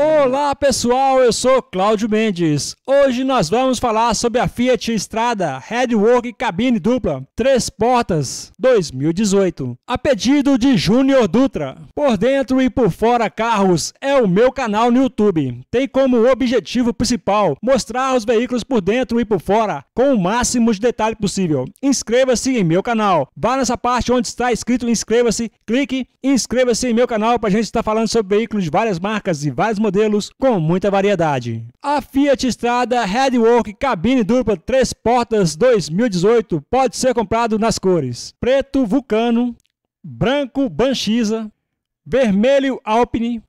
Olá pessoal, eu sou Cláudio Mendes. Hoje nós vamos falar sobre a Fiat Strada Headwork Cabine Dupla, três portas, 2018. A pedido de Júnior Dutra. Por dentro e por fora carros é o meu canal no YouTube. Tem como objetivo principal mostrar os veículos por dentro e por fora com o máximo de detalhe possível. Inscreva-se em meu canal. Vá nessa parte onde está escrito inscreva-se, clique e inscreva-se em meu canal para a gente estar falando sobre veículos de várias marcas e vários modelos modelos com muita variedade. A Fiat Strada Headwork cabine dupla 3 portas 2018 pode ser comprado nas cores preto vulcano, branco Banchisa, vermelho alpine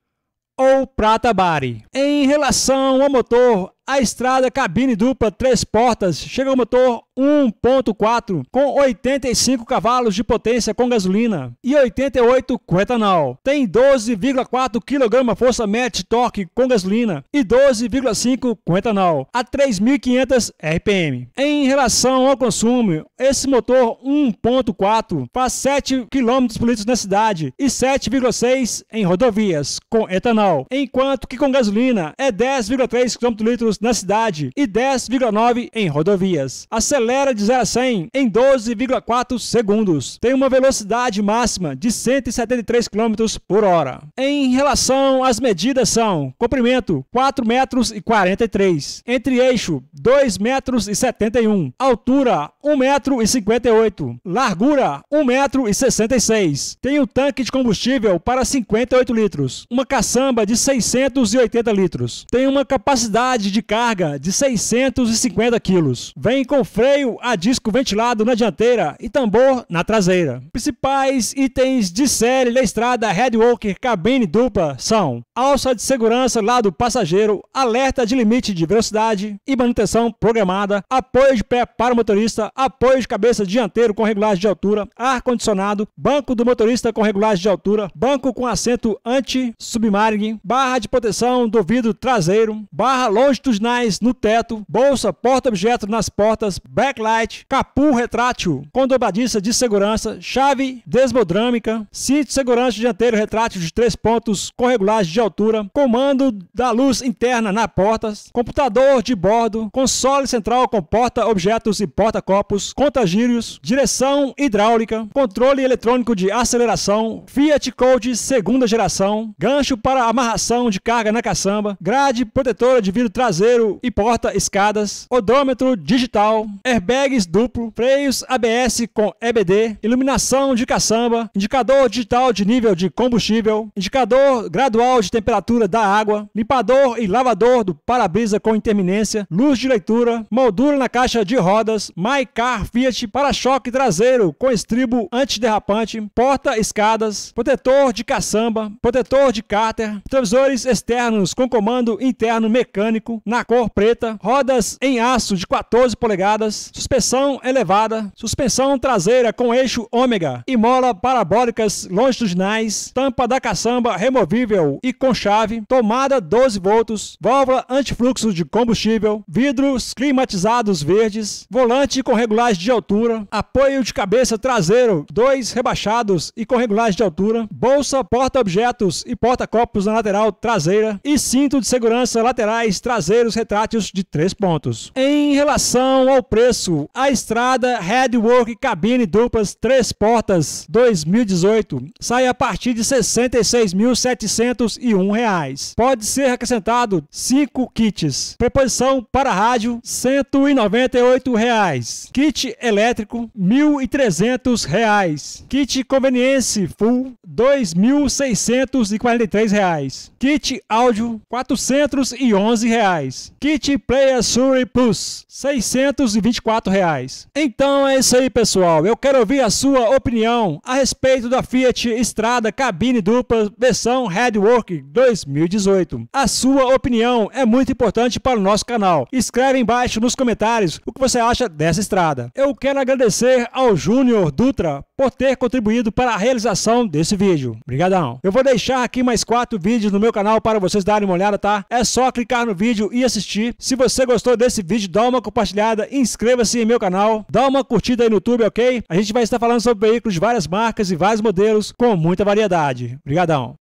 ou prata bari. Em relação ao motor, a Strada cabine dupla 3 portas chega ao motor 1.4 com 85 cavalos de potência com gasolina e 88 com etanol. Tem 12,4 kg força média de torque com gasolina e 12,5 com etanol a 3.500 RPM. Em relação ao consumo, esse motor 1.4 faz 7 km por litro na cidade e 7,6 em rodovias com etanol, enquanto que com gasolina é 10,3 km litro na cidade e 10,9 em rodovias. Acelera acelera de 0 a 100 em 12,4 segundos. Tem uma velocidade máxima de 173 km por hora. Em relação às medidas são comprimento 4 metros e 43, entre eixo 2 metros e 71, altura 1 metro e 58, largura 1 metro e 66. Tem um tanque de combustível para 58 litros, uma caçamba de 680 litros. Tem uma capacidade de carga de 650 quilos. Vem com freio freio a disco ventilado na dianteira e tambor na traseira. Principais itens de série da estrada Redwalker cabine dupla são alça de segurança lá do passageiro, alerta de limite de velocidade e manutenção programada, apoio de pé para o motorista, apoio de cabeça dianteiro com regulagem de altura, ar-condicionado, banco do motorista com regulagem de altura, banco com assento anti submarine barra de proteção do vidro traseiro, barra longitudinais no teto, bolsa porta-objeto nas portas, backlight, capu retrátil com dobradiça de segurança, chave desmodrâmica, cinto de segurança dianteiro retrátil de três pontos com regulagem de altura, comando da luz interna na porta, computador de bordo, console central com porta-objetos e porta-copos, contagírios, direção hidráulica, controle eletrônico de aceleração, Fiat Code segunda geração, gancho para amarração de carga na caçamba, grade protetora de vidro traseiro e porta-escadas, odômetro digital, airbags duplo, freios ABS com EBD, iluminação de caçamba, indicador digital de nível de combustível, indicador gradual de temperatura da água, limpador e lavador do para-brisa com interminência, luz de leitura, moldura na caixa de rodas, MyCar Fiat, para-choque traseiro com estribo antiderrapante, porta-escadas, protetor de caçamba, protetor de cárter, televisores externos com comando interno mecânico na cor preta, rodas em aço de 14 polegadas, suspensão elevada, suspensão traseira com eixo ômega e mola parabólicas longitudinais, tampa da caçamba removível e com chave, tomada 12 volts, válvula antifluxo de combustível, vidros climatizados verdes, volante com regulagem de altura, apoio de cabeça traseiro, dois rebaixados e com regulagem de altura, bolsa porta-objetos e porta-copos na lateral traseira e cinto de segurança laterais traseiros retráteis de 3 pontos. Em relação ao preço preço. A estrada Headwork cabine duplas três portas 2018 sai a partir de R$ 66.701. Pode ser acrescentado 5 kits. Preposição para rádio R$ 198,00. Kit elétrico R$ 1.300. Kit conveniência full 2.643 reais. Kit áudio 411 reais. Kit Player Suri Plus 624 reais. Então é isso aí pessoal, eu quero ouvir a sua opinião a respeito da Fiat Estrada cabine dupla versão Headwork 2018. A sua opinião é muito importante para o nosso canal. Escreve embaixo nos comentários o que você acha dessa estrada. Eu quero agradecer ao Júnior Dutra por ter contribuído para a realização desse vídeo. Obrigadão. Eu vou deixar aqui mais quatro vídeos no meu canal para vocês darem uma olhada, tá? É só clicar no vídeo e assistir. Se você gostou desse vídeo, dá uma compartilhada, inscreva-se em meu canal, dá uma curtida aí no YouTube, ok? A gente vai estar falando sobre veículos de várias marcas e vários modelos com muita variedade. Obrigadão.